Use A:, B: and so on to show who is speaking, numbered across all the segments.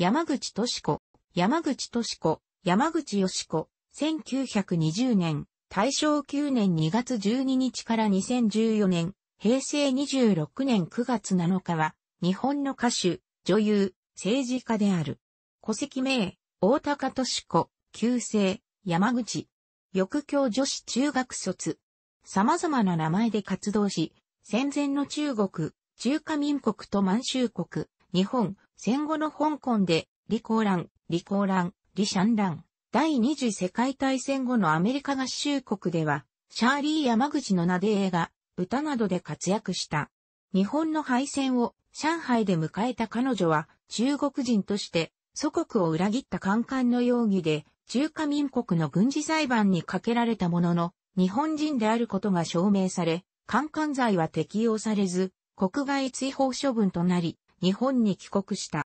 A: 山口敏子、山口敏子、山口よ子、1920年、大正9年2月12日から2014年、平成26年9月7日は、日本の歌手、女優、政治家である。戸籍名、大高敏子、旧姓、山口。翌教女子中学卒。様々な名前で活動し、戦前の中国、中華民国と満州国、日本、戦後の香港で、李リ・蘭、李ラ蘭、李シャンラン、第二次世界大戦後のアメリカ合衆国では、シャーリー山口の名で映画、歌などで活躍した。日本の敗戦を上海で迎えた彼女は、中国人として祖国を裏切ったカンカンの容疑で、中華民国の軍事裁判にかけられたものの、日本人であることが証明され、カンカン罪は適用されず、国外追放処分となり、日本に帰国した。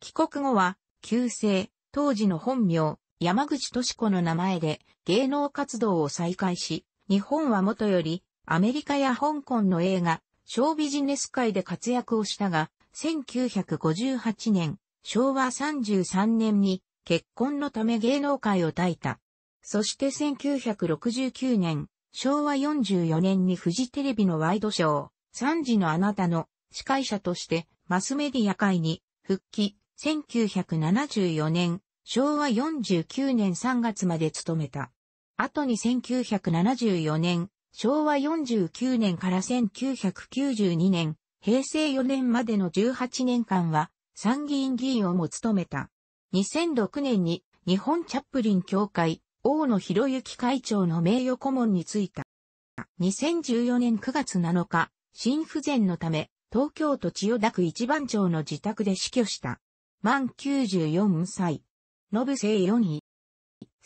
A: 帰国後は、旧姓、当時の本名、山口敏子の名前で芸能活動を再開し、日本はもとより、アメリカや香港の映画、小ビジネス界で活躍をしたが、1958年、昭和33年に結婚のため芸能界を退いた。そして1969年、昭和44年にフジテレビのワイドショー、3時のあなたの司会者としてマスメディア界に復帰、1974年、昭和49年3月まで務めた。後に1974年、昭和49年から1992年、平成4年までの18年間は参議院議員をも務めた。2006年に日本チャップリン協会、大野博之会長の名誉顧問に就いた。2014年9月7日、心不全のため東京都千代田区一番町の自宅で死去した。満94歳。ノブ生4位。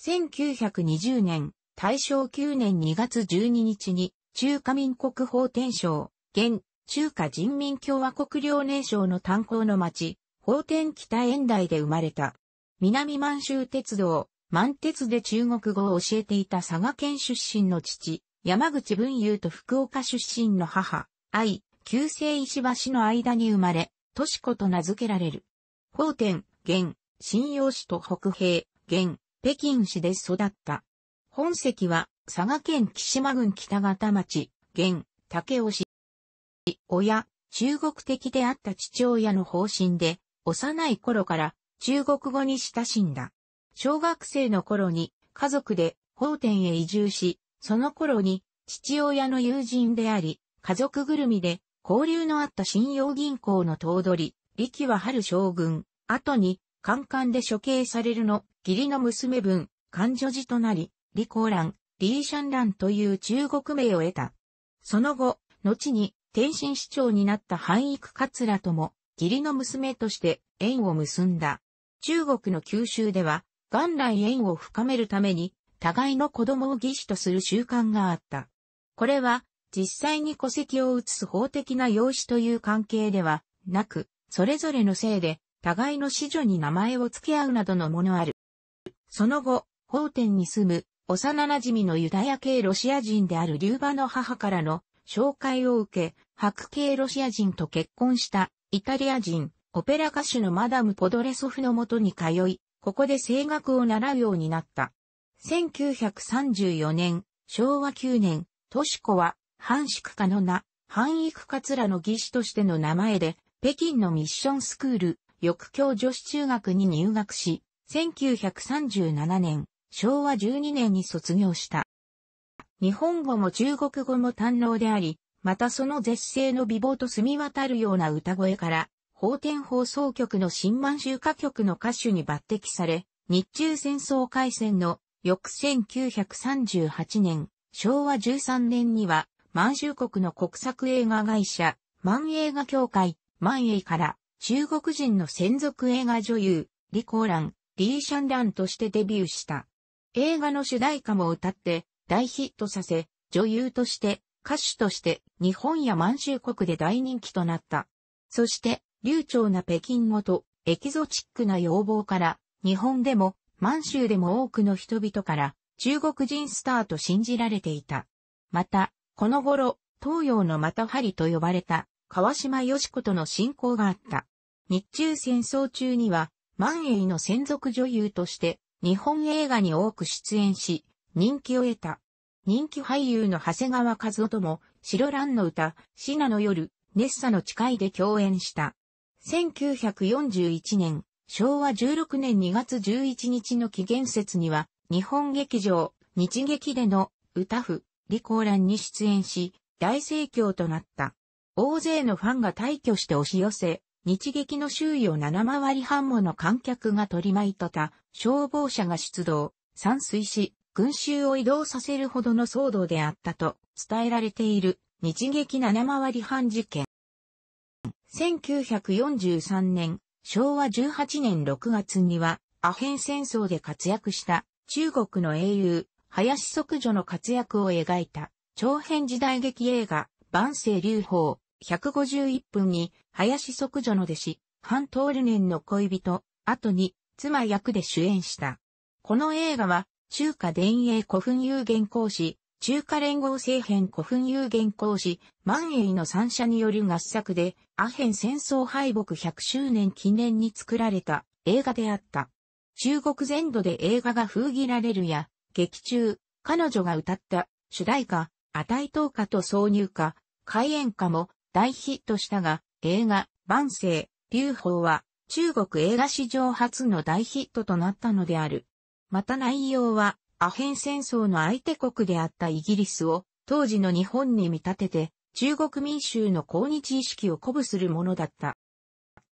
A: 1920年、大正9年2月12日に、中華民国法天省、現、中華人民共和国領年省の炭鉱の町、法天北園台で生まれた。南満州鉄道、満鉄で中国語を教えていた佐賀県出身の父、山口文雄と福岡出身の母、愛、旧姓石橋の間に生まれ、都市子と名付けられる。法典、現、信用市と北平、現、北京市で育った。本籍は、佐賀県木島郡北方町、現、竹雄市。親、中国的であった父親の方針で、幼い頃から中国語に親しんだ。小学生の頃に家族で法典へ移住し、その頃に父親の友人であり、家族ぐるみで交流のあった信用銀行の頭取、力は春将軍、後に、カンカンで処刑されるの、義理の娘分、官女児となり、李光蘭、李シャンランという中国名を得た。その後、後に、天津市長になった範育桂とも、義理の娘として縁を結んだ。中国の九州では、元来縁を深めるために、互いの子供を義士とする習慣があった。これは、実際に戸籍を移す法的な用紙という関係ではなく、それぞれの姓で互いの子女に名前を付け合うなどのものある。その後、法典に住む幼馴染のユダヤ系ロシア人であるリューバの母からの紹介を受け、白系ロシア人と結婚したイタリア人、オペラ歌手のマダムポドレソフのもとに通い、ここで声楽を習うようになった。1934年、昭和9年、トシコは半宿家の名、半育活らの技師としての名前で、北京のミッションスクール、翌教女子中学に入学し、1937年、昭和12年に卒業した。日本語も中国語も堪能であり、またその絶世の美貌と澄み渡るような歌声から、法天放送局の新満州歌曲の歌手に抜擢され、日中戦争開戦の翌1938年、昭和13年には満州国の国策映画会社、満映画協会、満映から、中国人の専属映画女優、リコーラン、リーシャンランとしてデビューした。映画の主題歌も歌って大ヒットさせ、女優として、歌手として日本や満州国で大人気となった。そして、流暢な北京語とエキゾチックな要望から、日本でも満州でも多くの人々から中国人スターと信じられていた。また、この頃、東洋のまたはりと呼ばれた川島義子との親交があった。日中戦争中には、万栄の専属女優として日本映画に多く出演し、人気を得た。人気俳優の長谷川和夫とも、白蘭の歌、シナの夜、ネッサの誓いで共演した。1941年、昭和16年2月11日の紀元節には、日本劇場、日劇での歌譜、李光蘭に出演し、大盛況となった。大勢のファンが退去して押し寄せ、日劇の周囲を七回り半もの観客が取り巻いとた、消防車が出動、散水し、群衆を移動させるほどの騒動であったと伝えられている日劇七回り半事件。1943年、昭和18年6月には、アヘン戦争で活躍した中国の英雄、林即女の活躍を描いた、長編時代劇映画、万世流法、151分に、林即女の弟子、半通る年の恋人、後に、妻役で主演した。この映画は、中華伝英古墳有限講師、中華連合政変古墳有限講師、万栄の三者による合作で、アヘン戦争敗北100周年記念に作られた映画であった。中国全土で映画が封切られるや、劇中、彼女が歌った主題歌、値投下と挿入歌、開演歌も大ヒットしたが、映画、万世、流邦は中国映画史上初の大ヒットとなったのである。また内容は、アヘン戦争の相手国であったイギリスを当時の日本に見立てて、中国民衆の抗日意識を鼓舞するものだった。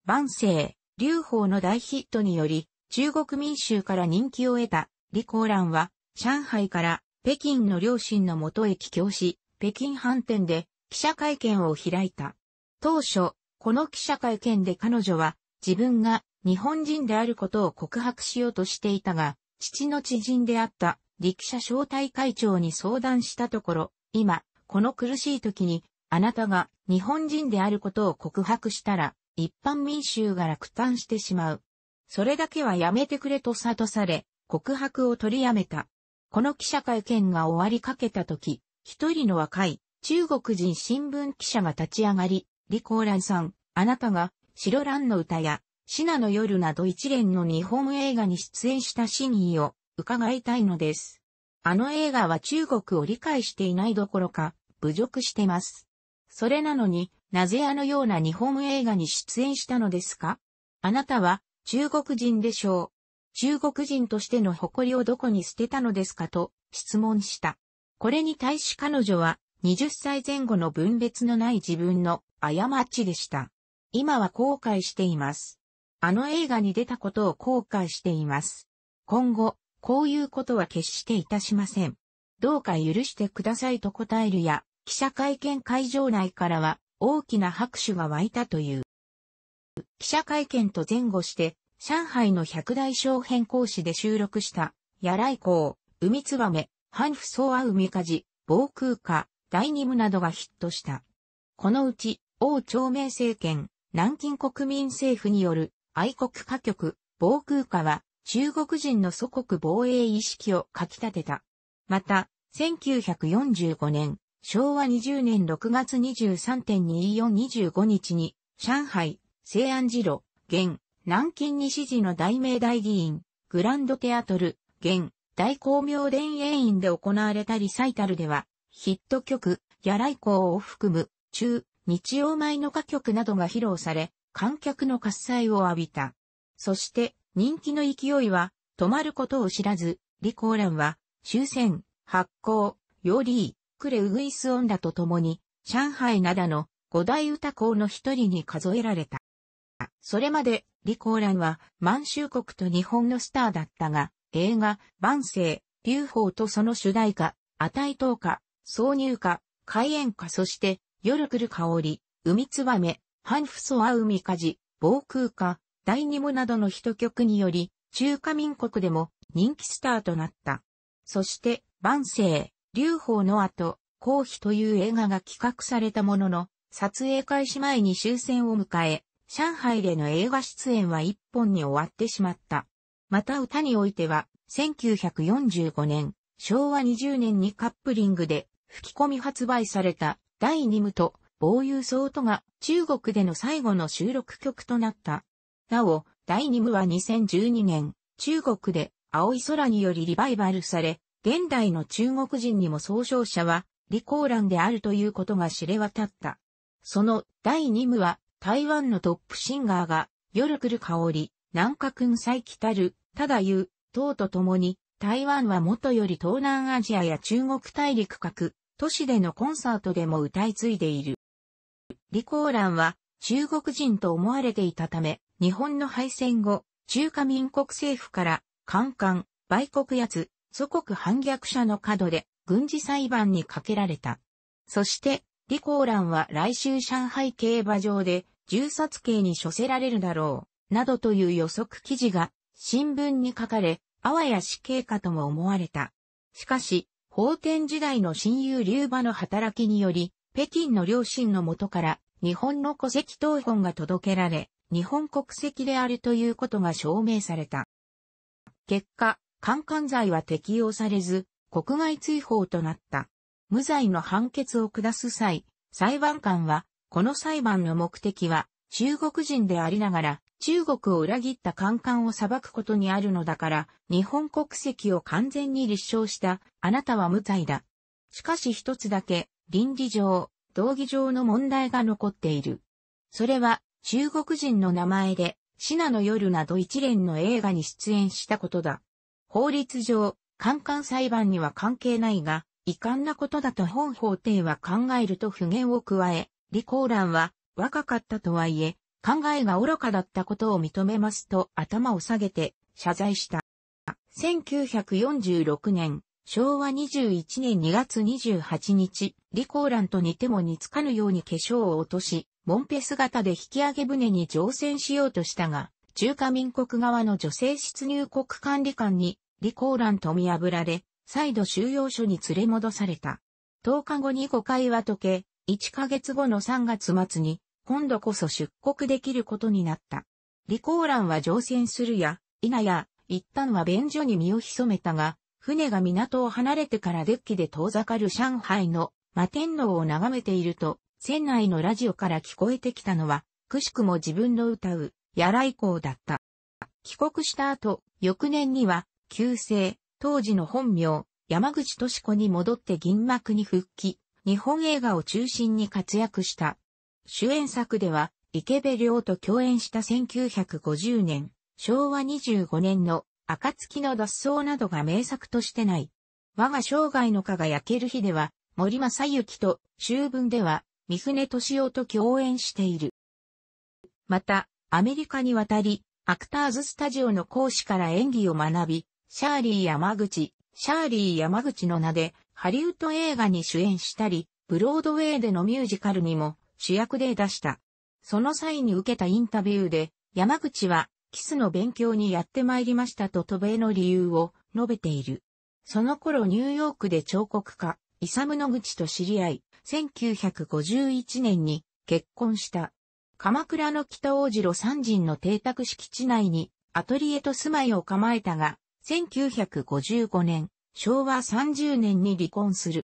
A: 万世、流邦の大ヒットにより、中国民衆から人気を得た、李光蘭は、上海から北京の両親のもとへ帰郷し、北京飯店で記者会見を開いた。当初、この記者会見で彼女は自分が日本人であることを告白しようとしていたが、父の知人であった力者招待会長に相談したところ、今、この苦しい時に、あなたが日本人であることを告白したら、一般民衆が落胆してしまう。それだけはやめてくれと諭され、告白を取りやめた。この記者会見が終わりかけた時、一人の若い中国人新聞記者が立ち上がり、李光蘭さん、あなたが白蘭の歌やシナの夜など一連の日本映画に出演したシニーを伺いたいのです。あの映画は中国を理解していないどころか侮辱してます。それなのになぜあのような日本映画に出演したのですかあなたは中国人でしょう。中国人としての誇りをどこに捨てたのですかと質問した。これに対し彼女は20歳前後の分別のない自分の過ちでした。今は後悔しています。あの映画に出たことを後悔しています。今後、こういうことは決していたしません。どうか許してくださいと答えるや、記者会見会場内からは大きな拍手が湧いたという。記者会見と前後して上海の百大小変更師で収録した、や来光、海ツバメ、半不相み海じ、防空火、第二部などがヒットした。このうち、王朝明政権、南京国民政府による愛国歌曲、防空火は中国人の祖国防衛意識をかき立てた。また、1945年、昭和20年6月23.2425日に、上海、西安寺路、現、南京西寺の大明大議員、グランドテアトル、現、大光明田園院で行われたリサイタルでは、ヒット曲、ギャライコを含む、中、日曜前の歌曲などが披露され、観客の喝采を浴びた。そして、人気の勢いは、止まることを知らず、李光蘭は、終戦、発行、ヨーリー、クレウグイス音ラと共に、上海などの五大歌講の一人に数えられた。それまで、李光蘭は満州国と日本のスターだったが、映画、万世、流邦とその主題歌、値投価、挿入歌、開演歌そして、夜来る香り、海つばめ、半不ソア海火事、防空歌、第二もなどの一曲により、中華民国でも人気スターとなった。そして、万世、流邦の後、公妃という映画が企画されたものの、撮影開始前に終戦を迎え、上海での映画出演は一本に終わってしまった。また歌においては、1945年、昭和20年にカップリングで吹き込み発売された第二部と防遊草とが中国での最後の収録曲となった。なお、第二部は2012年、中国で青い空によりリバイバルされ、現代の中国人にも総称者は、李光蘭であるということが知れ渡った。その第二部は台湾のトップシンガーが、夜来る香り、南下君再来たる、ただ言う、等と共に、台湾は元より東南アジアや中国大陸各、都市でのコンサートでも歌い継いでいる。李光蘭は中国人と思われていたため、日本の敗戦後、中華民国政府から、カン売国やつ、祖国反逆者の角で、軍事裁判にかけられた。そして、李光蘭は来週上海競馬場で、銃殺刑に処せられるだろう、などという予測記事が新聞に書かれ、あわや死刑かとも思われた。しかし、法典時代の親友龍馬の働きにより、北京の両親のもとから日本の戸籍謄本が届けられ、日本国籍であるということが証明された。結果、官官罪は適用されず、国外追放となった。無罪の判決を下す際、裁判官はこの裁判の目的は、中国人でありながら、中国を裏切ったカンカンを裁くことにあるのだから、日本国籍を完全に立証した、あなたは無罪だ。しかし一つだけ、倫理上、道義上の問題が残っている。それは、中国人の名前で、シナの夜など一連の映画に出演したことだ。法律上、カンカン裁判には関係ないが、遺憾なことだと本法廷は考えると不言を加え、李光蘭は若かったとはいえ、考えが愚かだったことを認めますと頭を下げて謝罪した。1946年、昭和21年2月28日、李光蘭と似ても似つかぬように化粧を落とし、モンペ姿で引き上げ船に乗船しようとしたが、中華民国側の女性出入国管理官に、李光蘭と見破られ、再度収容所に連れ戻された。10日後に誤解は解け、1ヶ月後の3月末に、今度こそ出国できることになった。李光蘭は乗船するや、いなや、一旦は便所に身を潜めたが、船が港を離れてからデッキで遠ざかる上海の摩天楼を眺めていると、船内のラジオから聞こえてきたのは、くしくも自分の歌う、やらいうだった。帰国した後、翌年には、旧姓、当時の本名、山口敏子に戻って銀幕に復帰、日本映画を中心に活躍した。主演作では、池部亮と共演した1950年、昭和25年の暁の脱走などが名作としてない。我が生涯の蚊が焼ける日では、森正幸と、秋分では、三船敏夫と共演している。また、アメリカに渡り、アクターズスタジオの講師から演技を学び、シャーリー山口、シャーリー山口の名で、ハリウッド映画に主演したり、ブロードウェイでのミュージカルにも主役で出した。その際に受けたインタビューで、山口はキスの勉強にやってまいりましたと渡米の理由を述べている。その頃ニューヨークで彫刻家、イサムノグチと知り合い、1951年に結婚した。鎌倉の北大次路三人の邸宅敷地内にアトリエと住まいを構えたが、1955年、昭和30年に離婚する。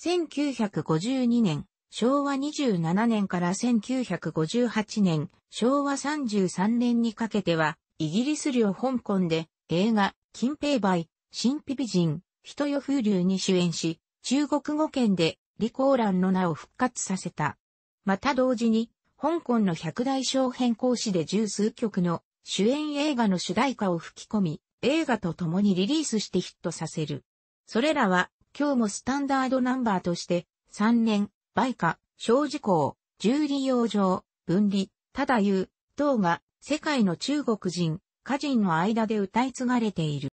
A: 1952年、昭和27年から1958年、昭和33年にかけては、イギリス領香港で映画、金平梅、神秘美人、人よ風流に主演し、中国語圏で李光蘭の名を復活させた。また同時に、香港の百大小変更誌で十数曲の主演映画の主題歌を吹き込み、映画と共にリリースしてヒットさせる。それらは、今日もスタンダードナンバーとして、3年、売価、小事項、重利用上、分離、ただ言う、等が、世界の中国人、家人の間で歌い継がれている。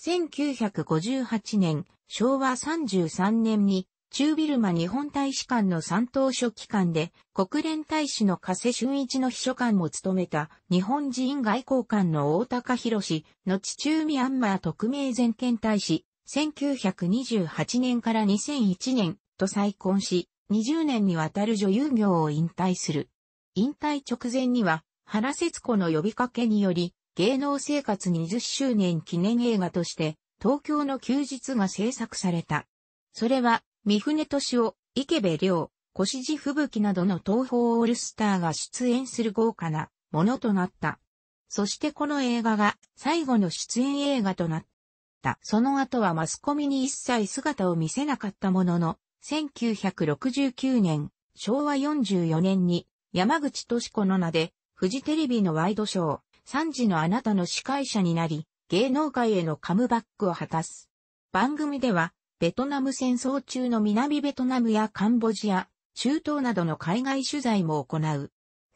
A: 1958年、昭和33年に、中ビルマ日本大使館の三等書記官で、国連大使の加瀬俊一の秘書官も務めた日本人外交官の大高博後中ミャンマー特命全権大使、1928年から2001年と再婚し、20年にわたる女優業を引退する。引退直前には、原節子の呼びかけにより、芸能生活20周年記念映画として、東京の休日が制作された。それは、三船敏夫、池部良、越路吹雪などの東方オールスターが出演する豪華なものとなった。そしてこの映画が最後の出演映画となった。その後はマスコミに一切姿を見せなかったものの、1969年、昭和44年に山口敏子の名で、フジテレビのワイドショー、3時のあなたの司会者になり、芸能界へのカムバックを果たす。番組では、ベトナム戦争中の南ベトナムやカンボジア、中東などの海外取材も行う。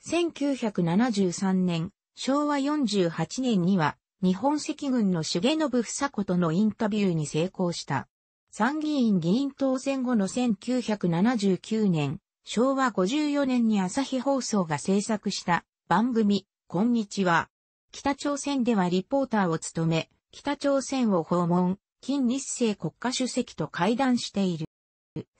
A: 1973年、昭和48年には、日本赤軍の重信房子とのインタビューに成功した。参議院議員当選後の1979年、昭和54年に朝日放送が制作した番組、こんにちは。北朝鮮ではリポーターを務め、北朝鮮を訪問、金日成国家主席と会談している。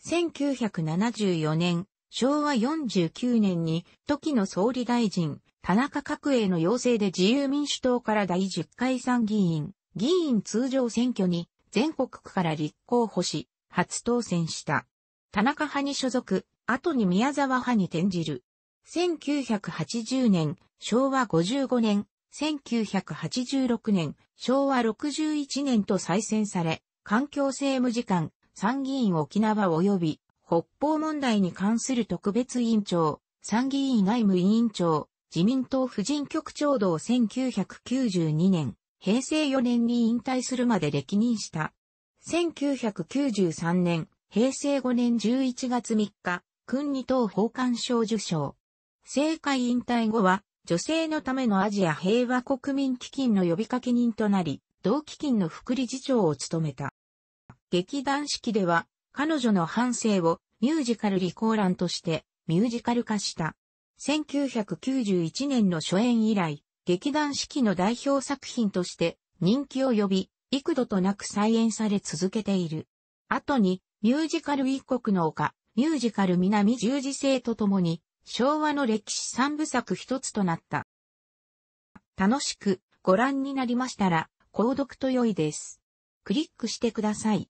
A: 1974年、昭和49年に、時の総理大臣、田中角栄の要請で自由民主党から第10回参議院、議員通常選挙に、全国区から立候補し、初当選した。田中派に所属、後に宮沢派に転じる。1980年、昭和55年、1986年、昭和61年と再選され、環境政務次官、参議院沖縄及び北方問題に関する特別委員長、参議院内務委員長、自民党婦人局長同1992年、平成4年に引退するまで歴任した。1993年、平成5年11月3日、君二等法官賞受賞。政界引退後は、女性のためのアジア平和国民基金の呼びかけ人となり、同基金の副理事長を務めた。劇団四季では、彼女の反省をミュージカルリコーランとしてミュージカル化した。1991年の初演以来、劇団四季の代表作品として人気を呼び、幾度となく再演され続けている。後に、ミュージカル一国の丘、ミュージカル南十字星とともに、昭和の歴史三部作一つとなった。楽しくご覧になりましたら、購読と良いです。クリックしてください。